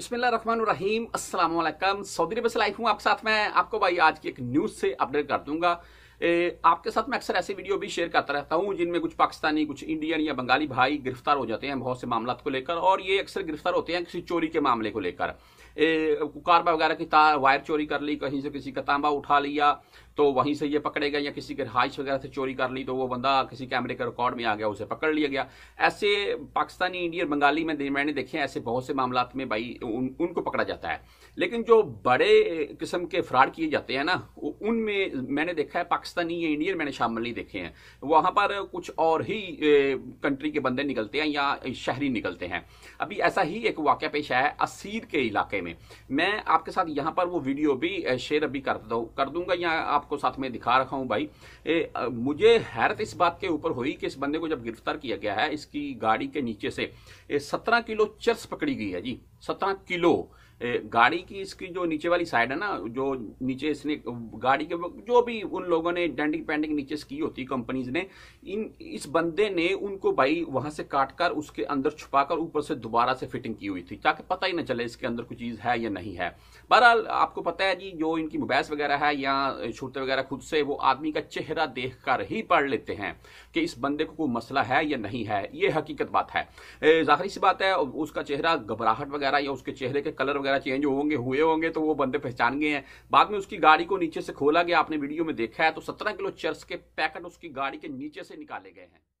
बिस्मिल्लाम Aslam Saudi अरब से life हूँ आप साथ में आपको भाई आज की एक न्यूज़ से अपडेट कर दूंगा ए, आपके साथ मैं अक्सर ऐसे वीडियो भी शेयर करता रहता हूँ जिनमें कुछ पाकिस्तानी कुछ इंडियन या बंगाली भाई गिरफ्तार हो जाते हैं बहुत से मामला को लेकर और ये अक्सर गिरफ्तार होते हैं किसी चोरी के मामले को लेकर कारबा वगैरह की तार वायर चोरी कर ली कहीं से किसी का तांबा उठा लिया तो वहीं से ये पकड़े गए या किसी के रहाइश वगैरह से चोरी कर ली तो वो बंदा किसी कैमरे के रिकॉर्ड में आ गया उसे पकड़ लिया गया ऐसे पाकिस्तानी इंडियन बंगाली में मैंने देखे ऐसे बहुत से मामला में भाई उन, उनको पकड़ा जाता है लेकिन जो बड़े किस्म के फ्रॉड किए जाते हैं ना उनमें मैंने देखा है पाकिस्तानी या इंडियन मैंने शामिल नहीं देखे हैं वहां पर कुछ और ही कंट्री के बंदे निकलते हैं या शहरी निकलते हैं अभी ऐसा ही एक वाक्य पेश आया है असीर के इलाके में मैं आपके साथ यहाँ पर वो वीडियो भी शेयर अभी कर दो कर दूंगा या आपको साथ में दिखा रखा हूँ भाई ए, मुझे हैरत इस बात के ऊपर हुई कि इस बंदे को जब गिरफ्तार किया गया है इसकी गाड़ी के नीचे से सत्रह किलो चर्स पकड़ी गई है जी सत्रह किलो गाड़ी की इसकी जो नीचे वाली साइड है ना जो नीचे इसने गाड़ी के जो भी उन लोगों ने डेंडिंग पेंडिंग नीचे की होती कंपनीज ने इन इस बंदे ने उनको भाई वहां से काट कर उसके अंदर छुपा कर ऊपर से दोबारा से फिटिंग की हुई थी ताकि पता ही ना चले इसके अंदर कोई चीज़ है या नहीं है बहरहाल आपको पता है जी जो इनकी मोबाइल वगैरह है या छुटते वगैरह खुद से वो आदमी का चेहरा देख कर ही पढ़ लेते हैं कि इस बंदे को कोई मसला है या नहीं है ये हकीकत बात है जाहिर सी बात है उसका चेहरा घबराहट वगैरह या उसके चेहरे के कलर वगैरह चेंज होंगे हुए होंगे तो वो बंदे पहचान गए हैं बाद में उसकी गाड़ी को नीचे से खोला गया आपने वीडियो में देखा है तो सत्रह किलो चर्स के पैकेट उसकी गाड़ी के नीचे से निकाले गए हैं